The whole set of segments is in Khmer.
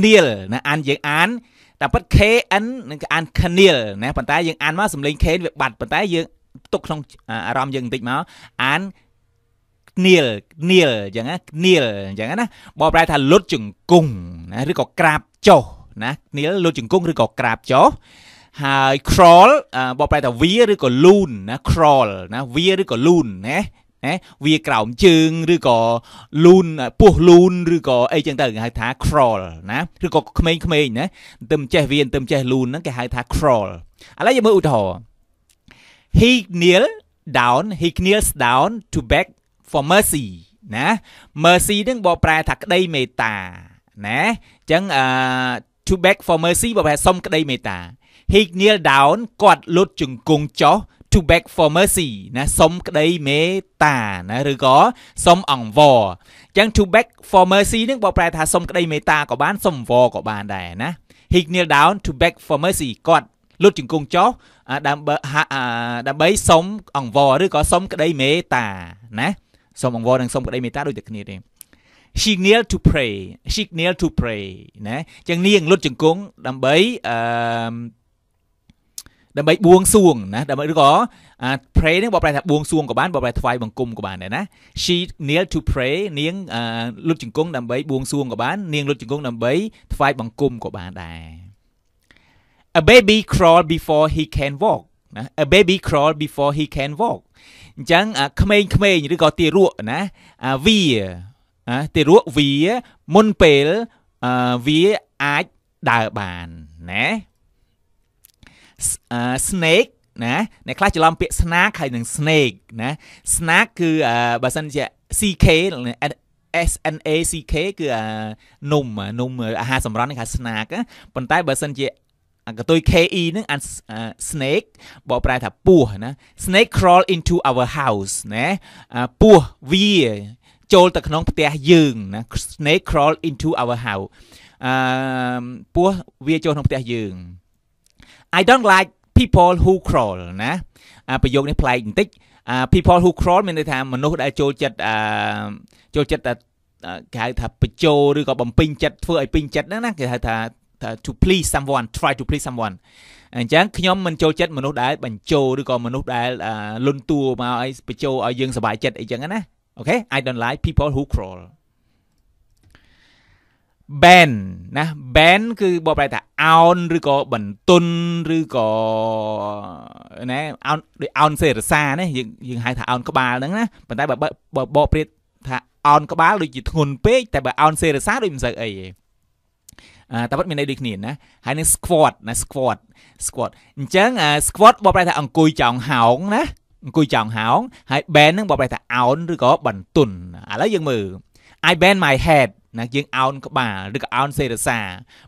kneel ណាអានយើង អានតែប៉ិត KN នឹងអាន kneel ណាប៉ុន្តែយើងអានមកសំឡេង K វាបាត់ប៉ុន្តែយើងទុកក្នុងអារម្មណ៍យើងបន្តិចមកអាន kneel kneel អញ្ចឹងណា kneel អញ្ចឹងណាបើប្រែថាលុតជង្គង់ណាឬក៏ក្រាបចុះណា kneel លុតជង្គង់ឬក៏ក្រាបចុះហើយ crawl បើប្រែថាវាឬក៏ loon ណា crawl ណាវាឬក៏ loon ណាណាវាក្រោមជើង ឬក៏លូនពោះលូនឬក៏អីចឹងទៅគេហៅថា crawl ណាឬក៏ក្មេងៗណាទៅមិនចេះវាទៅមិនចេះលូនហ្នឹងគេហៅថា crawl ឥឡូវយើងមើលឧទាហរណ៍ he kneel down he kneels down to beg for mercy ណា mercy ហ្នឹងបកប្រែថាក្តីមេត្តាណាអញ្ចឹងអឺ to beg for mercy បកប្រែសុំក្តីមេត្តា he kneel down គាត់លុតជង្គង់ចុះ to beg for mercy ណាសុំក្តីមេត្តាណាឬក៏សុំអង្វរអញ្ចឹង to beg for mercy នឹងបើប្រែថាសុំក្តីមេត្តាក៏បានសុំអង្វរក៏បានដែរណា he kneel down to beg for mercy គាត់លុតជង្គង់ចុះដើម្បីដើម្បីសុំអង្វរឬក៏សុំក្តីមេត្តាណាសុំអង្វរនិងសុំក្តីមេត្តាដូចតែគ្នាទេ she kneel to pray she kneel to pray ណាអញ្ចឹងនាងលុតជង្គង់ដើម្បីអឺដើម្បីបួងសួងណាដើម្បីឬក៏ pray ហ្នឹងបើប្រែថាបួងសួងក៏បានបើប្រែថ្វាយបង្គំក៏បានដែរណា she kneel to pray នាងលុតជង្គង់ដើម្បីបួងសួងក៏បាន នាងលុតជង្គង់ដើម្បីថ្វាយបង្គំក៏បានដែរ a baby crawl before he can walk ណា a baby crawl before he can walk អញ្ចឹងក្មេងៗឬក៏ទារកណាវាទារកវាមុនពេលវាអាចដើរបានណា snake ណាអ្នកខ្លះច្រឡំពាក្យ snack ហើយនឹង snake ណា snack គឺបើសិនជា CK SNACK គឺនំនំអាហារសម្រន់គេហៅ snack ប៉ុន្តែបើសិនជាកតុយ KE ហ្នឹងអា snake បកប្រែថាពស់ណា snake crawl into our house ណាពស់វាចូលទៅក្នុងផ្ទះយើងណា snake crawl into our house អឺពស់វាចូលក្នុងផ្ទះយើង I don't like people who crawl ណាប្រយោគនេះប្លែកបន្តិច people who crawl មានន័យថាមនុស្សដែលចូលចិត្តចូលចិត្តតែគេហៅថាបញ្ចោឬក៏បំពេញចិត្តធ្វើឲ្យពេញចិត្តហ្នឹងណាគេហៅថាថា to please someone try to please someone អញ្ចឹងខ្ញុំមិនចូលចិត្តមនុស្សដែលបញ្ចោឬក៏មនុស្សដែលលុនតួមកឲ្យបញ្ចោឲ្យយើងសប្បាយចិត្តអីចឹងណា Okay I don't like people who crawl ban ណា ban គឺបបប្រែថាអោនឬក៏បន្ទុនឬក៏ណែអោនដូចអោនសេរសាណាយើងយើងហៅថាអោនក្បាលហ្នឹងណាប៉ុន្តែបើបើបបប្រៀបថាអោនក្បាលដូចជាធ្ងន់ពេកតែបើអោនសេរសាដូចមិនសូវអីទេតែពិតមានន័យដូចគ្នាណាហើយនឹង squat ណា squat squat អញ្ចឹង squat បបប្រែថាអង្គុយចោងហោងណាអង្គុយចោងហោងហើយ bend នឹងបបប្រែថាអោនឬក៏បន្ទុនឥឡូ w យើងមើល I bend my head ណាយើងអោនក្បាលឬក៏អោនសេរសា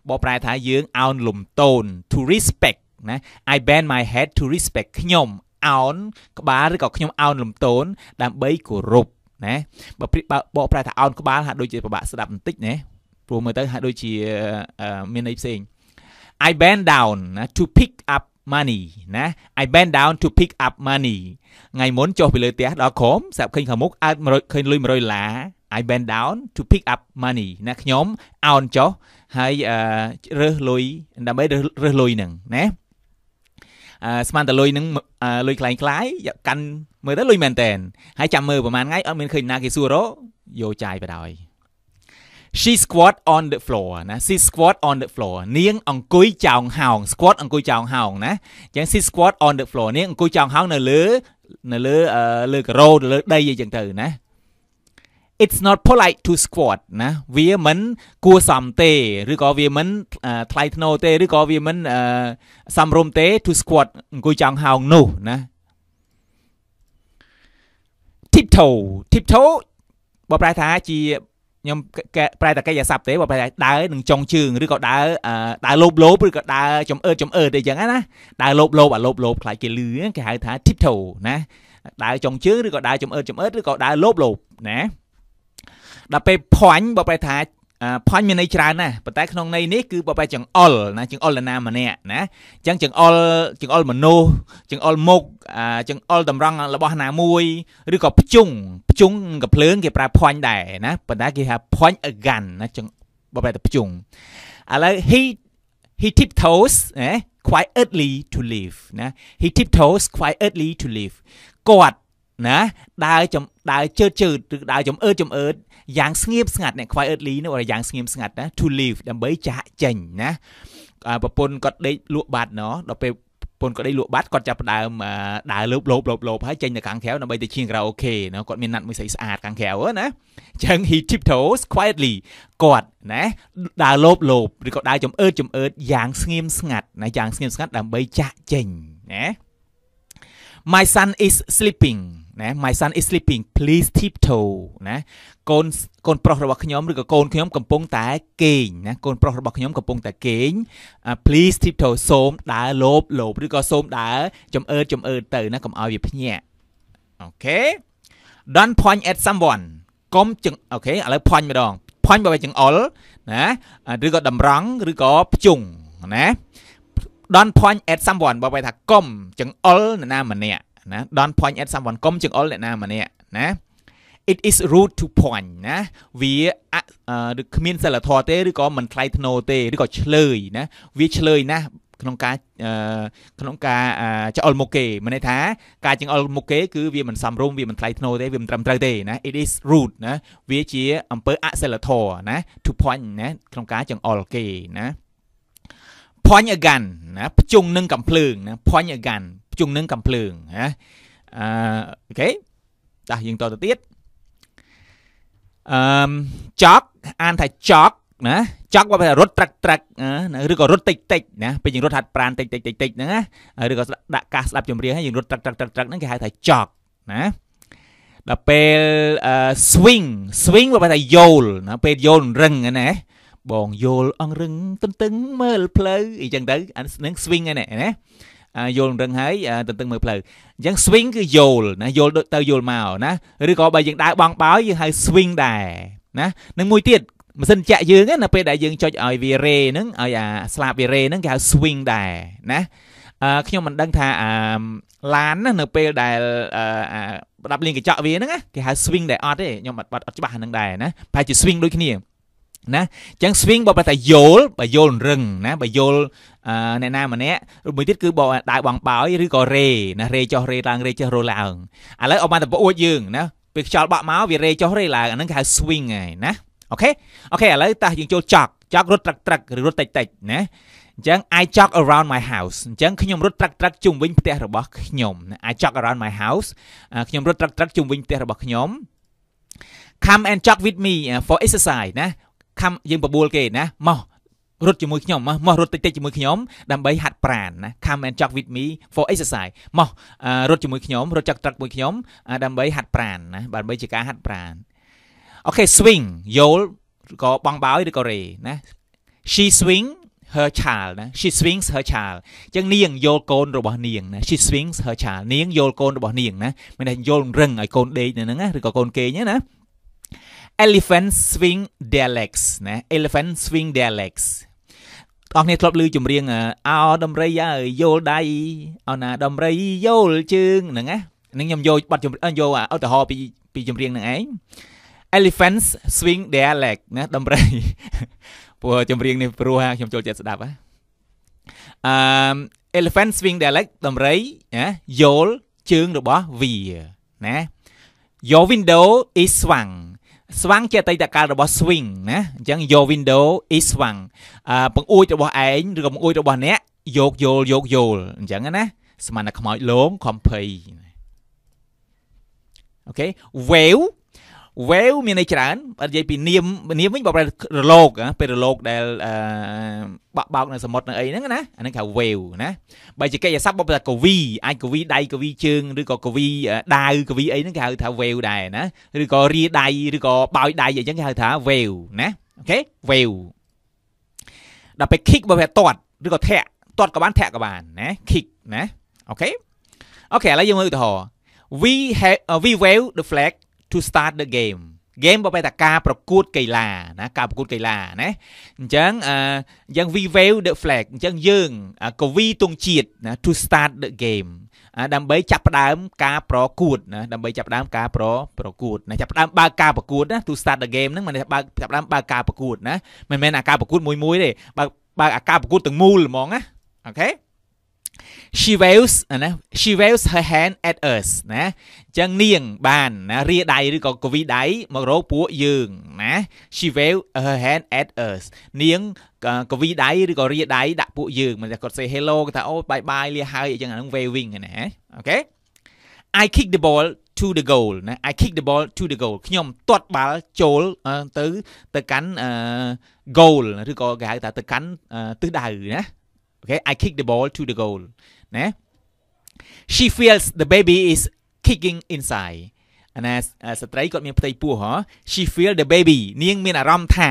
បកប្រែថាយើងអោនលំទោន to respect ណា I bend my head to respect ខ្ញុំអោនក្បាលឬក៏ខ្ញុំអោនលំទោនដើម្បីគោរពណាបើប្រៀបបកប្រែថាអោនក្បាលហាក់ដូចជាពិបាកស្ដាប់បន្តិចណាព្រោះមើលទៅហាក់ដូចជាមានន័យផ្សេង I bend down ណា to pick up money ណា I bend down to pick up money ថ្ងៃមុនចុះពីលើផ្ទះដល់ក្រោមស្រាប់ឃើញខាងមុខអើត100ឃើញលុយ100ដុល្លារ I bend down to pick up money ណាខ្ញុំអោនចុះហើយរើសលុយដើម្បីរើសលុយហ្នឹងណាអឺស្មានតលុយនឹងលុយខ្លាំងខ្លាយកាន់មើលទៅលុយមែនតែនហើយចាំមើលប្រហែលថ្ងៃអត់មានឃើញណាគេសួររកយកចាយបដ ாய் she squat on the floor ណា she squat on the floor នាង អង្គុយចោងហោង squat អង្គុយចោងហោងណាអញ្ចឹង she squat on the floor នាងអង្គុយចោងហោងនៅលើនៅលើលើការ៉ូលើដីអីចឹងទៅណា it's not polite to squat ណាវាមិន គួរសមទេឬក៏វាមិនថ្លៃថ្នូរទេឬក៏វាមិនសមរម្យទេ to squat អង្គុយចង់ហោងនោះណា tiptoe tiptoe បើប្រែថាជាខ្ញុំប្រែតែកិច្ចអាស័ព្ទទេបើប្រែថាដើរនឹងចុងជើងឬក៏ដើរដើរលោបលោបឬក៏ដើរចំអឺតចំអឺតអីចឹងណាដើរលោបលោបអាលោបលោបខ្លាចគេលឺគេហៅថា tiptoe ណាដើរចុងជើងឬក៏ដើរចំអឺតចំអឺតឬក៏ដើរលោបលោបណាដល់ពេលភ័ញបើប្រែថាផាញ់មានន័យច្រើនណាស់ប៉ុន្តែក្នុងន័យនេះគឺបបែចង្អុលណាចង្អុលណាម្នាក់ណាអញ្ចឹងចង្អុលចង្អុលមនុស្សចង្អុលមុខចង្អុលតម្រង់របស់ណាមួយឬក៏ភ្ជុងភ្ជុងកំភ្លើងគេប្រើផាញ់ដែរណាប៉ុន្តែគេថាផាញ់ a gun ណាចង្បបែទៅភ្ជុងឥឡូវ he he tiptoes ណា quietly to leave ណា he tiptoes quietly to leave គាត់ណាដើរចំដើរជើតជើតឬដើរចំអឺតចំអឺតយ៉ាងស្ងៀមស្ងាត់អ្នកខ្វាយអឺតលីនោះយ៉ាងស្ងៀមស្ងាត់ណា to leave ដើម្បីចាក់ចេញណាប្រពន្ធគាត់ដេកលក់បាត់ណោះដល់ពេលប្រពន្ធគាត់ដេកលក់បាត់គាត់ចាប់ផ្ដើមដើរលើបលោបលោបលោបហើយចេញទៅខាងក្រៅដើម្បីទៅជាងក្រៅអូខេណោះគាត់មានណាត់មួយស្អីស្អាតខាងក្រៅណាអញ្ចឹង he tiptoes quietly គាត់ណាដើរលោបលោបឬក៏ដើរចំអឺតចំអឺតយ៉ាងស្ងៀមស្ងាត់ណាយ៉ាងស្ងៀមស្ងាត់ដើម្បីចាក់ចេញណា My son is sleeping ណា my son is sleeping please tiptoe ណាកូនកូនប្រុសរបស់ខ្ញុំឬក៏កូនខ្ញុំកំពុងតែគេងណាកូនប្រុសរបស់ខ្ញុំកំពុងតែគេង please tiptoe សូមដើរលោបលោបឬក៏សូមដើរចំអើតចំអើតទៅណាកុំឲ្យវាភ្ញាក់អូខេ don't point at someone កុំចង្អូខេឥឡូវ point ម្ដង point បើវាចង្អុលណាឬក៏តម្រង់ឬក៏ភ្ជុងណា don't point at someone បើបែរថាកុំចង្អុលនរណាម្នាក់ណា don't point at someone កុំចង្អុលអ្នកណាម្នាក់ណា it is rude to point ណាវាឬគ្មានសិលធម៌ទេឬក៏មិនថ្លៃថ្នូរទេឬក៏ឆ្លើយណាវាឆ្លើយណាក្នុងការក្នុងការចង្អុលមុខគេមានន័យថាការចង្អុលមុខគេគឺវាមិនសមរម្យវាមិនថ្លៃថ្នូរទេវាមិនត្រឹមត្រូវទេណា it is rude ណាវាជាអំពើអសិលធម៌ណា to point ណាក្នុងការចង្អុលគេណា point a gun ណាភ្ជង់នឹងកំភ្លើងណា point a gun ខ្ជុងនឹងកំភ្លើងណាអឺអូខេតោះយើងតទៅទៀតអឺចកអានថាចកណាចកវារត់ត្រឹកត្រឹកណាឬក៏រត់តិចតិចណាពេលយើងរត់ហាត់ប្រានតិចតិចតិចតិចហ្នឹងណាឬក៏ដាក់កាសស្ដាប់ចម្រៀងហើយយើងរត់ត្រឹកត្រឹកត្រឹកត្រឹកហ្នឹងគេហៅថាចកណាដល់ពេល swing swing វាបែរថាយោលណាពេលយោលរឹងណាបងយោលអង្រឹងទន្ទឹងមើលផ្លូវអីចឹងទៅអានឹង swing ហ្នឹងណាយល់រឹងហើយទន្ទឹងមើលផ្លូវអញ្ចឹង swing គឺយល់ណាយល់ដូចទៅយល់មកណាឬក៏បើយើងដើរបង់បោយយើងហៅ swing ដែរណានឹងមួយទៀតម៉ាស៊ីនចាក់យើងណាពេលដែលយើងចុចឲ្យវារេហ្នឹងឲ្យអាស្លាបវារេហ្នឹងគេហៅ swing ដែរណាអឺខ្ញុំមិនដឹងថាអាឡានណានៅពេលដែលអាប្រដាប់លេងកញ្ចក់វាហ្នឹងគេហៅ swing ដែរអត់ទេខ្ញុំអត់បាត់អត់ច្បាស់ហ្នឹងដែរណាប្រហែលជា swing ដូចគ្នាណាអញ្ចឹង swing បើប្រតែយល់បើយល់រឹងណាបើយល់អ្នកណាម្នាក់ឬមួយទៀតគឺបើដាវបងបោយឬក៏រេណារេចុះរេឡើងរេចុះរឡើងឥឡូវអត់បានតែប្អួតយើងណាពេលខ្យល់បាក់មកវារេចុះរេឡើងអាហ្នឹងគេហៅ swing ហើយណាអូខេអូខេឥឡូវតោះយើងចូលចកចករត់ត្រឹកត្រឹកឬរត់តិចតិចណាអញ្ចឹង I jog around my house អញ្ចឹងខ្ញុំរត់ត្រាក់ត្រាក់ជុំវិញផ្ទះរបស់ខ្ញុំ I jog around my house ខ្ញុំរត់ត្រាក់ត្រាក់ជុំវិញផ្ទះរបស់ខ្ញុំ Come and jog with me for exercise ណាខំយើងបបួលគេណាមករត់ជាមួយខ្ញុំមករត់តិចតិចជាមួយខ្ញុំដើម្បីហាត់ប្រាណណា come and jog with me for exercise មករត់ជាមួយខ្ញុំរត់ចាក់ត្រឹកមួយខ្ញុំដើម្បីហាត់ប្រាណណាដើម្បីជាការហាត់ប្រាណអូខេ swing យោលក៏បងបោយឬក៏រេណា she swing her child ណា she swings her child អញ្ចឹងនាងយោលកូនរបស់នាងណា she swings her child នាងយោលកូនរបស់នាងណាមានតែយោលរឹងឲ្យកូនដេកនៅហ្នឹងណាឬក៏កូនគេងណា elephant swing their legs ណា elephant swing their legs បងប្អូនធ្លាប់ឮចម្រៀងអោដំរីអើយយោលដៃអោណាដំរីយោលជើងហ្នឹងណានឹងខ្ញុំយកបတ်ចម្រៀងយកឧទាហរណ៍ពីពីចម្រៀងហ្នឹងឯង elephants swing their leg ណាដំរីព្រោះចម្រៀងនេះព្រោះខ្ញុំចូលចិត្តស្ដាប់ហ៎អឺ elephant swing their leg ដំរីណាយោលជើងរបស់វាណា your window is swung ស្វាំងជាអតីតកាលរបស់ swing ណាអញ្ចឹង your window is swang អឺបង្អួចរបស់ឯងឬក៏បង្អួចរបស់អ្នកយកយល់យកយល់អញ្ចឹងណាស្មានតែខ្មោចលងខំភ័យអូខេ wave wave មានន័យច្រើនបើនិយាយពីនាមនាមវិញបើប្រែរលកពេលរលកដែលបាក់បោកនៅសមុទ្រនៅអីហ្នឹងណាអាហ្នឹងគេហៅ wave ណាបើជាកិច្ចស័ព្ទបើថាកវីអាចកវីដៃកវីជើងឬក៏កវីដាវកវីអីហ្នឹងគេហៅថា wave ដែរណាឬក៏រាដៃឬក៏បោយដៃអីចឹងគេហៅថា wave ណាអូខេ wave ដល់ពេល kick បើវាទាត់ឬក៏ធាក់ទាត់ក៏បានធាក់ក៏បានណា kick ណាអូខេអូខេឥឡូវយើងមើលឧទាហរណ៍ we have we wave the flag to start the game game បើបែរតាការប្រកួតកីឡាណាការប្រកួតកីឡាណាអញ្ចឹងអញ្ចឹង we wave the flag អញ្ចឹងយើងកវីទងជាតិណា to start the game ដើម្បីចាប់ផ្ដើម ការប្រកួតណាដើម្បីចាប់ផ្ដើម ការប្រប្រកួតណាចាប់ផ្ដើមបើកការប្រកួតណា to start the game ហ្នឹងមិនថាបើកចាប់ផ្ដើមបើកការប្រកួតណាមិនមែនអាការប្រកួតមួយមួយទេបើបើកអាការប្រកួតទាំងមូលហ្មងណាអូខេ she waves ណា she waves her hand at us ណាអញ្ចឹងនាងបានណារាដៃឬក៏កវីដៃមករកពួកយើងណា she waves her hand at us នាងកវីដៃឬក៏រាដៃដាក់ពួកយើងមិនថាគាត់ say hello គាត់ថាអូ bye bye លាហើយអញ្ចឹងអានឹង waving ណាអូខេ I kick the ball to the goal ណា I kick the ball to the goal ខ្ញុំទាត់បាល់ចូលទៅ ទៅកាន់ goal ឬក៏គេហៅថាទៅកាន់ទិសដៅណា Okay, I kick the ball to the goal. ណា She feels the baby is kicking inside. អាណាស្ត្រីគាត់មានផ្ទៃពោះហ៎ She feel the baby នាងមានអារម្មណ៍ថា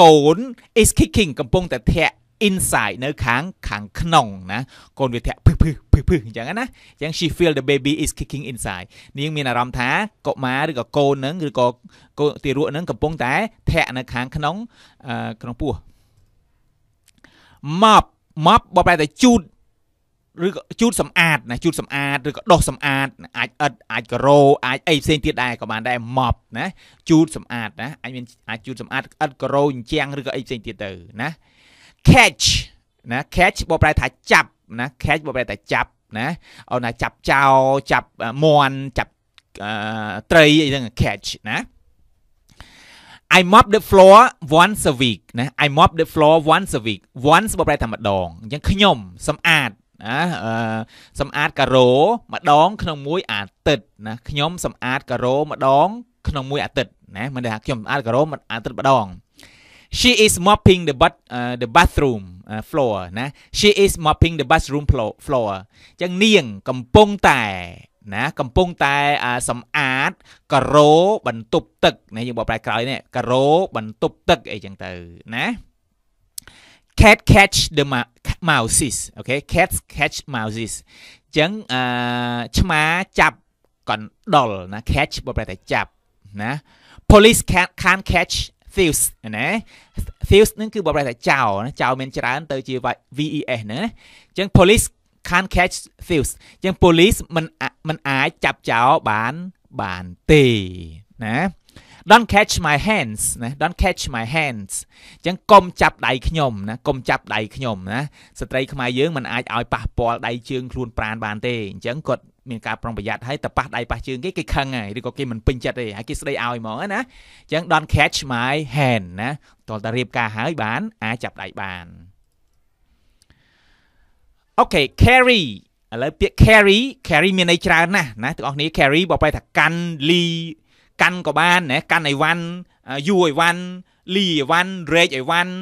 កូន is kicking កំពុងតែធាក់ inside នៅខាងខាងក្នុងណាកូនវាធាក់ភឹភឹភឹភឹអញ្ចឹងណាអញ្ចឹង she feel the baby is kicking inside នាងមានអារម្មណ៍ថាកុមារឬក៏កូននឹងឬក៏កូនទារកនឹងកំពុងតែធាក់នៅខាងក្នុងក្នុងពោះ mop ម៉ប់បើប្រែតែជូតឬក៏ជូត សម្អាតណាជូតសម្អាតឬក៏ដុសសម្អាតអាចអិតអាចការ៉ូអាចអីផ្សេងទៀតដែរក៏បានដែរម៉ប់ណា ជូតសម្អាតណាអាចមានអាចជូតសម្អាតអិតការ៉ូអញ្ចាំងឬក៏អីផ្សេងទៀតទៅណា catch ណា catch បើប្រែថាចាប់ណា catch បើប្រែថាចាប់ណាអូនណាចាប់ចោចាប់មន់ចាប់ត្រីអីហ្នឹង catch ណា I mop the floor once a week ណា I mop the floor once a week once បើប្រែថាម្ដងអញ្ចឹងខ្ញុំសម្អាតណាសម្អាតការ៉ូម្ដងក្នុងមួយអាទិត្យណាខ្ញុំសម្អាតការ៉ូម្ដងក្នុងមួយអាទិត្យណាមិនដឹងថាខ្ញុំសម្អាតការ៉ូមួយអាទិត្យម្ដង She is mopping the bath uh, the bathroom uh, floor ណា She is mopping the bathroom floor អញ្ចឹងនាងកំពុងតែណាកំពុងតែសម្អាតការ៉ូបន្ទប់ទឹកណាយើងបកប្រែក្រោយនេះការ៉ូបន្ទប់ទឹកអីចឹងទៅណា cat catch the mouses អូខេ cat catch mouses ចឹងអឺឆ្មាចាប់កណ្ដុលណា catch បើប្រែតែចាប់ណា police can't can't catch thieves ណា thieves នឹងគឺបើប្រែតែចោរណាចោរមានច្រើនទៅ ជា VES ណាចឹង police can't catch thieves អញ្ចឹង police មិនមិនអាចចាប់ចោរបានបានទេណា don't catch my hands ណា don't catch my hands អញ្ចឹងកុំចាប់ដៃខ្ញុំណាកុំចាប់ដៃខ្ញុំណាស្ត្រីខ្មែរយើងមិនអាចឲ្យប៉ះពាល់ដៃជើងខ្លួនប្រានបានទេអញ្ចឹងគាត់មានការប្រុងប្រយ័ត្នហើយតែប៉ះដៃប៉ះជើងគេគេខឹងហើយឬក៏គេមិនពេញចិត្តទេហើយគេស្ដីឲ្យហ្មងណាអញ្ចឹង don't catch my hand ណាតើតារៀបការហើយបាន អាចចាប់ដៃបានអូខេ carry ឥឡូវពាក្យ carry carry មានន័យច្រើនណាស់ណាទាំងអស់គ្នា carry បើប្រែថាកាន់លីកាន់ក៏បានណាកាន់អីវ៉ាន់យូអីវ៉ាន់លីអីវ៉ាន់រែកអីវ៉ាន់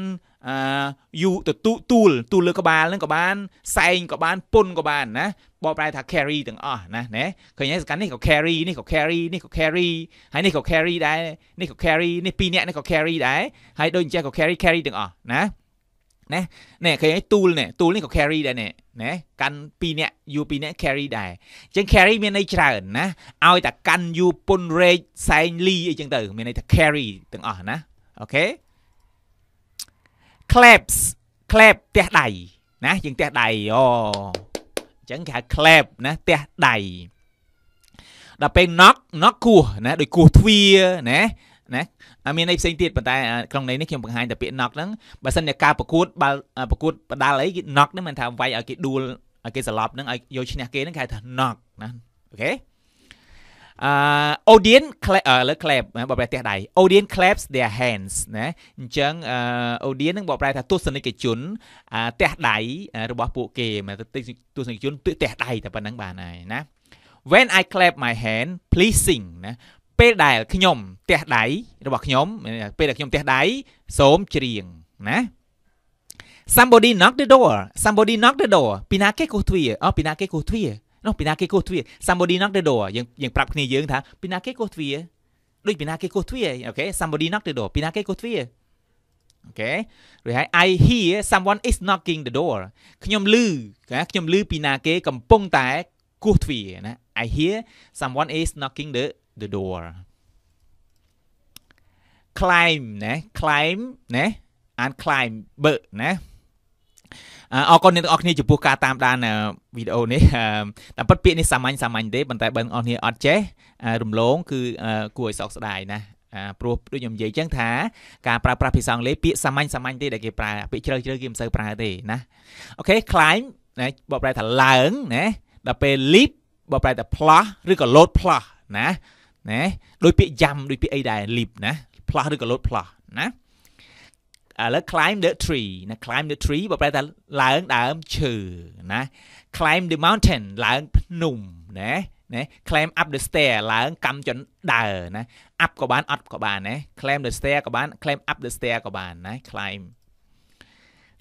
អឺយូទៅទូទូលទូលលើក្បាលហ្នឹងក៏បានសែងក៏បានពុនក៏បានណាបបប្រែថា carry ទាំងអស់ណាណាឃើញហើយសកម្មនេះក៏ carry នេះក៏ carry នេះក៏ carry ហើយនេះក៏ carry ដែរនេះក៏ carry នេះពីរអ្នកនេះក៏ carry ដែរហើយដូចអញ្ចឹងក៏ carry carry ទាំងអស់ណាណាណែឃើញហើយ tool ណែ tool នេះក៏ carry ដែរណែណាកាន់2នាក់យូ2នាក់ carry ដែរអញ្ចឹង carry មានន័យច្រើនណាឲ្យតែកាន់យូពុន rate សែងលីអីចឹងទៅមានន័យថា carry ទាំងអស់ណាអូខេ claps clap ផ្ទះដៃណាយើងផ្ទះដៃអូអញ្ចឹងគេហៅ clap ណាផ្ទះដៃដល់ពេល knock knock គោះណាដូចគោះទ្វារណាមានន័យផ្សេងទៀតប៉ុន្តែក្នុងន័យនេះខ្ញុំបង្ហាញតែពាក្យ knock ហ្នឹងបើសិនជាការប្រកួតបាល់ប្រកួតបដាល់អីគេ knock ហ្នឹងមិនថាវាយឲ្យគេដួលឲ្យគេសន្លប់ហ្នឹងឲ្យយកឈ្នះគេហ្នឹងគេហៅថា knock ណាអូខេអឺ audience clap លើ clap បបប្រែផ្ទះដៃ audience claps their hands ណាអញ្ចឹងអឺ audience នឹងបបប្រែថាទស្សនិកជនផ្ទះដៃរបស់ពួកគេទស្សនិកជនផ្ទះដៃតែប៉ុណ្្នឹងបានហើយណា When I clap my hand please sing ណាពេលដែលខ្ញុំទះដៃរបស់ខ្ញុំពេលដែលខ្ញុំទះដៃសូមច្រៀងណា Somebody knock the door Somebody knock the door ពីណាគេគោះទ្វារអូពីណាគេគោះទ្វារនោះពីណាគេគោះទ្វារ Somebody knock the door យើងយើងប្រាប់គ្នាយើងថាពីណាគេគោះទ្វារដូចពីណាគេគោះទ្វារអូខេ Somebody knock the door ពីណាគេគោះទ្វារអូខេរួចហើយ I hear someone is knocking the door ខ្ញុំឮខ្ញុំឮពីណាគេកំពុងតែគោះទ្វារណា I hear someone is knocking the the door climb ណា climb ណាអាន climb បើណាអរគុណអ្នកទាំងអស់គ្នាចំពោះការតាមដានវីដេអូនេះតាមពិតពាក្យនេះសាមញ្ញសាមញ្ញទេប៉ុន្តែបើអ្នកទាំងអស់គ្នាអត់ចេះរំលង គឺគួរឲ្យសោកស្ដាយណាព្រោះដូចខ្ញុំនិយាយចឹងថាការប្រើប្រាស់ភាសាអង់គ្លេសពាក្យសាមញ្ញសាមញ្ញទេដែលគេប្រើពាក្យជ្រៅជ្រៅគេមិនសូវប្រើទេណាអូខេ climb ណាបើប្រែថាឡើងណាដល់ពេល leap បើប្រែថាផ្លាស់ឬក៏លោតផ្លាស់ណាណាដោយពាក្យយ៉ាំដោយពាក្យអីដែរ leap ណាផ្លាស់ឬក៏លោតផ្លាស់ណាឥឡូវ climb the tree ណា climb the tree បើប្រែថាឡើងដើមឈើណា climb the mountain ឡើងភ្នំណាណា climb up the stair ឡើងកាំចន្ទដើរណា up ក៏បាន up ក៏បានណា climb the stair ក៏បាន climb up the stair ក៏បានណា climb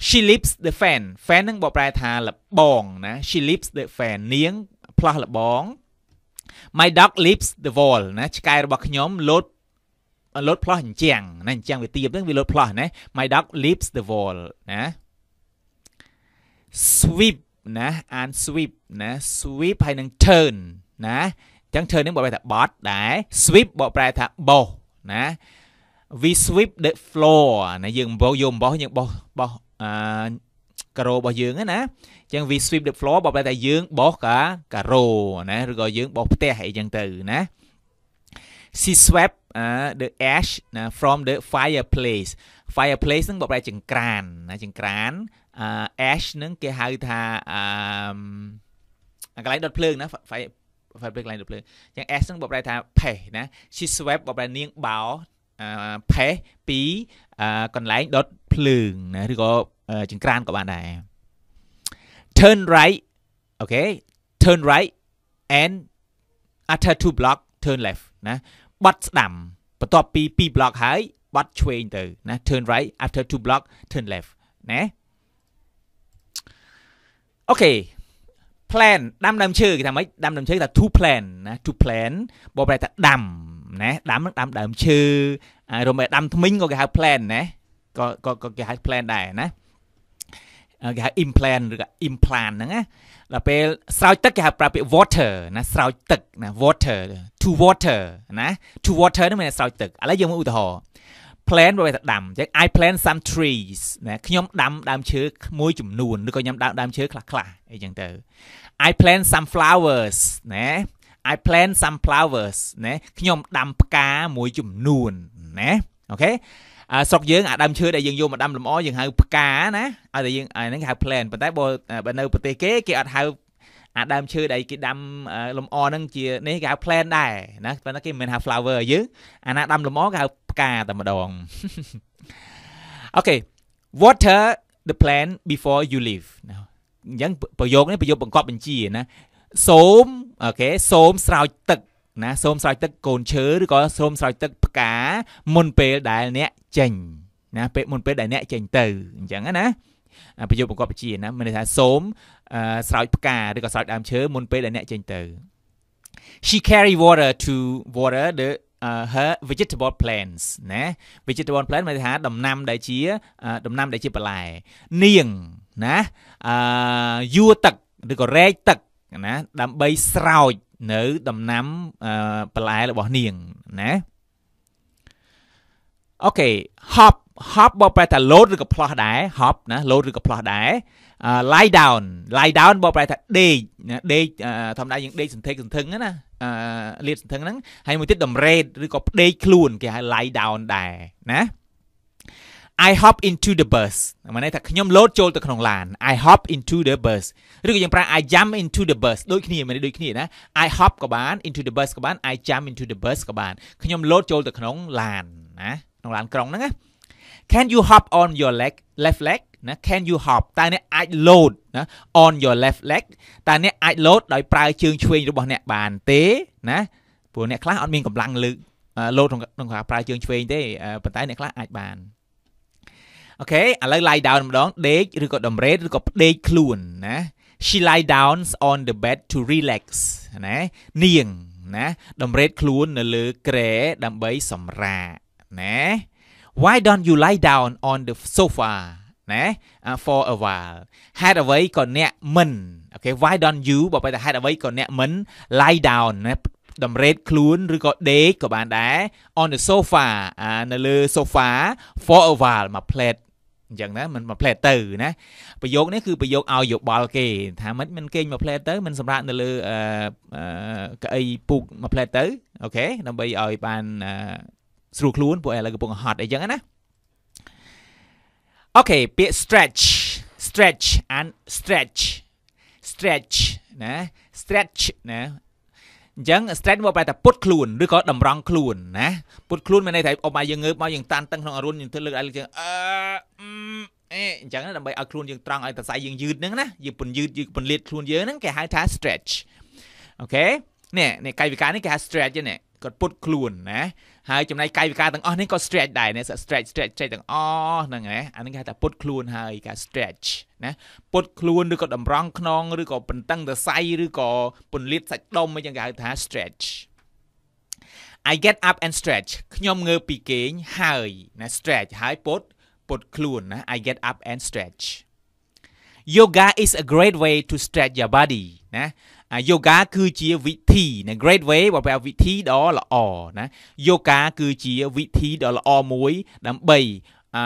she leaps the fan fan នឹងបើប្រែថាលបងណា she leaps the fan នាងផ្លាស់លបង My dog leaps the wall ណាឆ្កែរបស់ខ្ញុំលោតលោតផ្លោះអញ្ចាំងណាអញ្ចាំងវាទៀបហ្នឹងវាលោតផ្លោះណា My dog leaps the wall ណា sweep ណាអាន sweep ណា sweep ហើយនឹង turn ណាអញ្ចឹង turn ហ្នឹងបកប្រែថាបត់ដែរ sweep បកប្រែថាបោសណា we sweep the floor ណាយើងបោសយកបោសយើងបោសបោសអឺការ៉ូរបស់យើងណាចឹងវា sweep the floor បើតែយើងបោះកាការ៉ូណាឬក៏យើងបោះផ្ទះអីចឹងទៅណា she swept uh, the ash uh, from the fireplace fireplace ហ្នឹងបើប្រែចង្ក្រានណាចង្ក្រាន uh, ash ហ្នឹងគេហៅថាអឺកន្លែងដុតភ្លើងណា fire fabric កន្លែងដុតភ្លើងចឹង ash ហ្នឹងបើប្រែថាផេះណា she swept បើប្រែនាងបោផេះពីកន្លែងដុតភ្លើងណាឬក៏ចង្ក្រានក៏បានដែរ turn right okay turn right and after two block turn left ណាបត់ស្ដាំបន្ទាប់ពី2 block ហើយបត់ឆ្វេងទៅណា turn right after two block turn left ណាអូខេ plan ដាំដើមឈើគេថាម៉េចដាំដើមឈើគេថា to plan ណា to plan បើប្រែថាដាំណាដាំដាំដើមឈើរមែដាំថ្មិញក៏គេហៅ plan ណាក៏ក៏គេហៅ plan ដែរណាគេហៅ implant ឬក៏ implant ហ្នឹងណាដល់ពេលស្រោចទឹកគេហៅប្រើពាក្យ water ណាស្រោចទឹកណា water to water ណា to water ហ្នឹងមានស្រោចទឹកឥឡូវយើងមើលឧទាហរណ៍ plan បើថាដាំអញ្ចឹង I plant some trees ណាខ្ញុំដាំដើមឈើមួយចំនួនឬក៏ខ្ញុំដាំដើមឈើខ្លះខ្លះអីចឹងទៅ I plant some flowers ណា I plant some flowers ណាខ្ញុំដាំផ្កាមួយចំនួនណាអូខេស្រុកយើងអាដើមឈើដែលយើងយកមកដាំលម្អយើងហៅផ្កាណាឲ្យតែយើងអាហ្នឹងគេហៅ plant ប៉ុន្តែបើបើនៅប្រទេសគេគេអត់ហៅអាដើមឈើដែលគេដាំលម្អហ្នឹងជានេះគេហៅ plant ដែរណាប៉ុន្តែគេមិនមែនហៅ flower យើងអាណាដាំលម្អគេហៅផ្កាតែម្ដងអូខេ water the plant before you leave ណាអញ្ចឹងប្រយោគនេះប្រយោគបង្កប់បញ្ជាណាសូមអូខេសូមស្រោចទឹកណាសូមស្រោចទឹកកូនឈើឬក៏សូមស្រោចទឹកផ្កា មុនពេលដែលអ្នកចេញណាពេលមុនពេលដែលអ្នកចេញទៅអញ្ចឹងណាប្រយោគបង្កប់បញ្ជាណាមានន័យថាសូមស្រោចផ្កាឬក៏ស្រោចដើមឈើមុនពេលដែលអ្នកចេញទៅ She carry water to water the uh, her vegetable plants ណា vegetable plant មានន័យថាដំណាំដែលជា ដំណាំដែលជាបន្លែ នាងណាអឺយួរទឹកឬក៏រែកទឹកណាដើម្បីស្រោចនៅដំណាំបន្លែរបស់នាងណាអូខេ hop hop បើប្រែថា load ឬក៏ផ្លោះដែរ hop ណា load ឬក៏ផ្លោះដែរ lie down lie down បើប្រែថាដេកណាដេកធម្មតាយើងដេកសន្ធេកសន្ធឹងណា លាតសន្ធឹងហ្នឹងហើយមួយទៀតតម្រេតឬក៏ដេកខ្លួនគេហៅ lie down ដែរណា I hop into the bus មានន័យថាខ្ញុំលោតចូលទៅក្នុងឡាន I hop into the bus ឬក៏យើងប្រើ I jump into the bus ដូចគ្នាមានន័យដូចគ្នាណា I hop ក៏បាន into the bus ក៏បាន I jump into the bus ក៏បានខ្ញុំលោតចូលទៅក្នុងឡានណាក្នុងឡានក្រុងហ្នឹងណា Can you hop on your leg left leg ណា Can you hop តើអ្នកអាចលោតណា on your left leg តើអ្នកអាចលោតដោយប្រើជើងឆ្វេងរបស់អ្នកបានទេណាព្រោះអ្នកខ្លះអត់មានកម្លាំងលើកលោតក្នុងការប្រើជើងឆ្វេងទេប៉ុន្តែអ្នកខ្លះអាចបានអូខេឥឡូវ lie down ម្ដងដេកឬក៏តម្រេតឬក៏ផ្ដេកខ្លួនណា She lie down on the bed to relax ណានាងណាតម្រេតខ្លួននៅលើគ្រែដើម្បីសម្រាកណា Why don't you lie down on the sofa ណា for a while ហេតុអ្វីក៏អ្នកមិនអូខេ why don't you បើបែរតែហេតុអ្វីក៏អ្នកមិន lie down ណាតម្រេតខ្លួនឬក៏ដេកក៏បានដែរ on the sofa នៅលើ sofa for a while មួយផ្លែតអញ្ចឹងណាមិនមកផ្លែទៅណាប្រយោគនេះគឺប្រយោគឲ្យយោបល់គេថាមិនមិនគេងមកផ្លែទៅមិនសម្រាប់នៅលើអឺកៅអីពូកមកផ្លែទៅអូខេដើម្បីឲ្យបានស្រួលខ្លួនពួកឯងឥឡូវកំពុងហត់អីចឹងណាអូខេពាក្យ stretch stretch and stretch stretch ណា stretch ណាអញ្ចឹង stretch មកប្រែថាពុតខ្លួនឬក៏តម្រង់ខ្លួនណាពុតខ្លួនមានន័យថាអបឲ្យយើងងើបមកយើង តានតឹងក្នុងអរុនយើងធ្វើលើកដៃលើកជើងអឺអេអញ្ចឹងដើម្បីឲ្យខ្លួនយើងត្រង់ឲ្យសរសៃយើងយឺតហ្នឹងណាយើងពន្យឺតយើងពន្លាតខ្លួនយើងហ្នឹងគេហៅថា stretch អូខេនេះនេះកាយវិការនេះគេហៅ stretch ទេនេះគាត់ពុតខ្លួនណាហើយចំណែកកាយវិការទាំងអស់នេះក៏ stretch ដែរណា stretch stretch stretch ទាំងអស់ហ្នឹងណាអានេះគេហៅថាពុតខ្លួនហើយគេ stretch ណាពុតខ្លួនឬក៏តម្រង់ខ្នងឬក៏បន្តឹងសរសៃឬក៏ពន្លាតសាច់ដុំអីចឹងគេហៅថា stretch I get up and stretch ខ្ញុំងើបពីគេងហើយណា stretch ហើយពុតពត់ខ្លួនណា I get up and stretch Yoga is a great way to stretch your body ណា yoga គឺជាវិធីណា great way បើប្រាប់វិធីដ៏ល្អណា yoga គឺជាវិធីដ៏ល្អមួយដើម្បីអឺ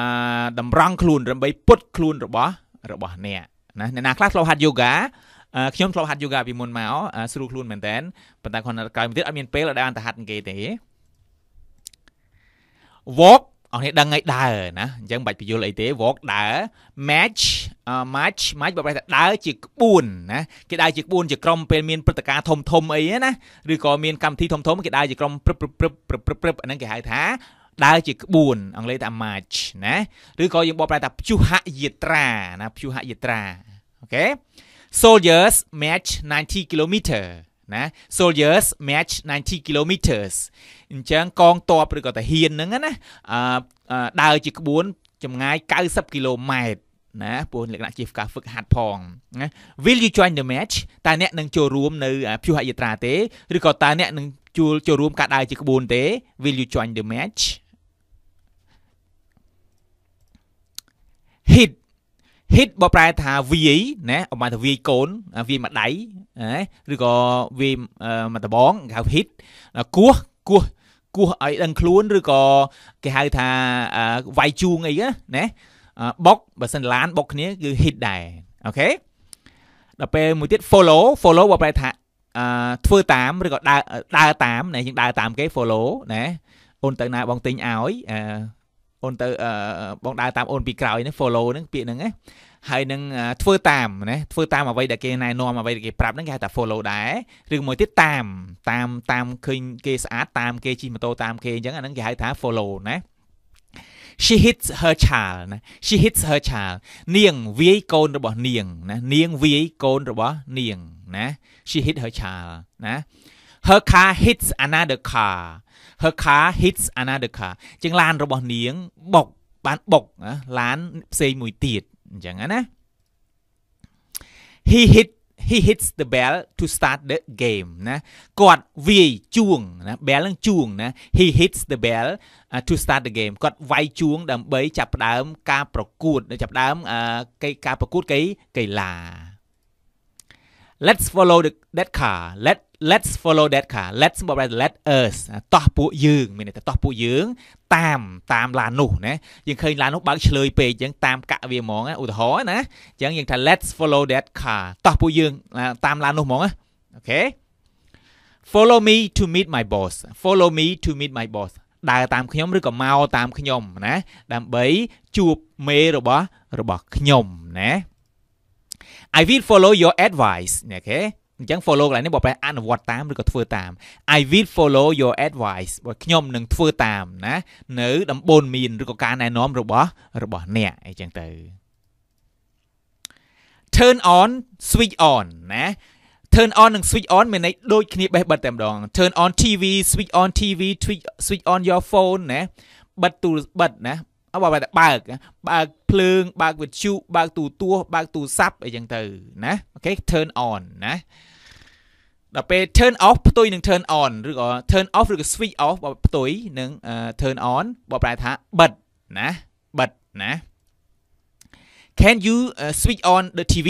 តម្រង់ខ្លួនដើម្បីពុតខ្លួនរបស់ របស់អ្នកណាអ្នកណាខ្លះធ្លាប់ហាត់ yoga ខ្ញុំធ្លាប់ហាត់ yoga ពីមុនមកស្រួលខ្លួនមែនតើប៉ុន្តែគាត់នៅក្រោយមកទៀតអត់មានពេលឲ្យដើរទៅហាត់គេទេ walk អរនេះដឹងហើយដើរណាអញ្ចឹងបាច់ពយល់អីទេ walk ដើរ match match match បើប្រែថាដើរជាក្បួនណាគេដើរជាក្បួនជាក្រុមពេលមានព្រឹត្តិការណ៍ធំធំអីណាឬក៏មានកម្មវិធីធំធំគេដើរជាក្រុមព្រឹបព្រឹបព្រឹបព្រឹបព្រឹបអាហ្នឹងគេហៅថាដើរជាក្បួនអង់គ្លេសថា march ណាឬក៏យើងបកប្រែថាព្យុហយាត្រាណាព្យុហយាត្រាអូខេ soldiers march 90 km ណា soldiers match 90 kilometers អញ្ចឹងកងទ័ពឬក៏ទាហានហ្នឹងណាដើរជាក្បួនចម្ងាយ90គីឡូម៉ែត្រណាពួកលក្ខណៈជាការហ្វឹកហាត់ផងណា Will you join the match តើអ្នកនឹងចូលរួមនៅព្យុហយាត្រាទេឬក៏តើអ្នកនឹងជួលចូលរួម ការដើរជាក្បួនទេ Will you join the match hit hit បើប្រែថាវាយណាអមថាវាយកូនវាយមួយដៃណាឬក៏វាយមួយដបងគេហៅ hit គោះគោះគោះឲ្យដឹងខ្លួនឬក៏គេហៅថាវាយជួងអីណាបុកបើសិនឡានបុកគ្នាគឺ hit ដែរអូខេដល់ពេលមួយទៀត follow follow បើប្រែថាអឺធ្វើតាមឬក៏ដើរដើរតាមណាយើងដើរតាមគេ follow ណាអូនទៅណាបងទិញឲ្យអឺអូនទៅបងដើរតាមអូនពីក្រោយហ្នឹង follow ហ្នឹងពាក្យហ្នឹងណាហើយនឹងធ្វើតាមណាធ្វើតាមអ្វីដែលគេណែនាំអ្វីដែលគេប្រាប់ហ្នឹងគេហៅថា follow ដែរឬមួយទៀតតាម តាមតាមឃើញគេស្អាតតាមគេជិះម៉ូតូតាមគេអញ្ចឹងអាហ្នឹងគេហៅថា follow ណា she hits her child ណា she hits her child នាងវាយកូនរបស់នាងណានាងវាយកូនរបស់នាងណា she hit her child ណា her car hits another car her car hits another car ជាងឡានរបស់នាងបុកបានបុកឡានផ្សេងមួយទៀតអញ្ចឹងណា he hit he hits the bell to start the game ណាគាត់វាយជួងណា bell នឹងជួងណា he hits the bell to start the game គាត់វាយជួងដើម្បីចាប់ផ្ដើមការប្រកួតចាប់ផ្ដើមគេការប្រកួតគេកីឡា Let's follow the, that car. Let let's follow that car let's បប let us តោះពួកយើងមានន័យថាតោះពួកយើងតាមតាមឡាននោះណាយើងឃើញឡាននោះបើកឆ្លើយពេកអញ្ចឹងតាមកាក់វាហ្មងឧទាហរណ៍ណាអញ្ចឹងយើងថា let's follow that car តោះពួកយើងតាមឡាននោះហ្មងណាអូខេ follow me to meet my boss follow me to meet my boss ដើរតាមខ្ញុំឬក៏មកតាមខ្ញុំណាដើម្បីជួបមេរបស់របស់ខ្ញុំណា I will follow your advice អូខេអញ្ចឹង follow កន្លែងនេះបងប្រែអនុវត្តតាមឬក៏ធ្វើតាម I will follow your advice បើខ្ញុំនឹងធ្វើតាមណានៅដំបូន្មានឬក៏ការណែនាំរបស់ របស់អ្នកអីចឹងទៅ turn on switch on ណា turn on និង switch on មានន័យដូចគ្នាបេះបិទតែម្ដង turn on TV switch on TV switch switch on your phone ណាបិទទូរបិទណាអបបើតែបើកបើកភ្លើងបើកវិទ្យុបើកទូរទស្សន៍បើកទូរស័ព្ទអីចឹងទៅណាអូខេ turn on ណាដល់ពេល turn off ផ្ទុយនឹង turn on ឬក៏ turn off ឬក៏ switch off បើផ្ទុយនឹង turn on បើប្រែថាបិទណាបិទណា Can you uh, switch on the TV